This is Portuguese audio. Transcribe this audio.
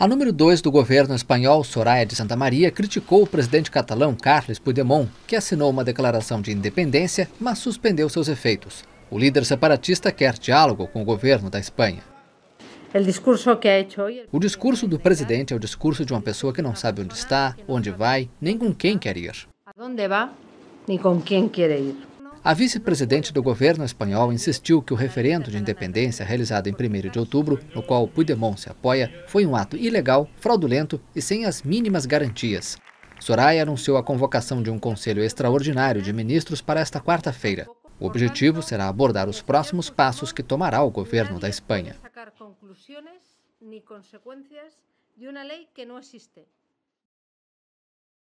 A número 2 do governo espanhol, Soraya de Santa Maria, criticou o presidente catalão Carles Puigdemont, que assinou uma declaração de independência, mas suspendeu seus efeitos. O líder separatista quer diálogo com o governo da Espanha. O discurso do presidente é o discurso de uma pessoa que não sabe onde está, onde vai, nem com quem quer ir. Aonde vai, nem com quem quer ir. A vice-presidente do governo espanhol insistiu que o referendo de independência realizado em 1 de outubro, no qual Puigdemont se apoia, foi um ato ilegal, fraudulento e sem as mínimas garantias. Soraya anunciou a convocação de um conselho extraordinário de ministros para esta quarta-feira. O objetivo será abordar os próximos passos que tomará o governo da Espanha.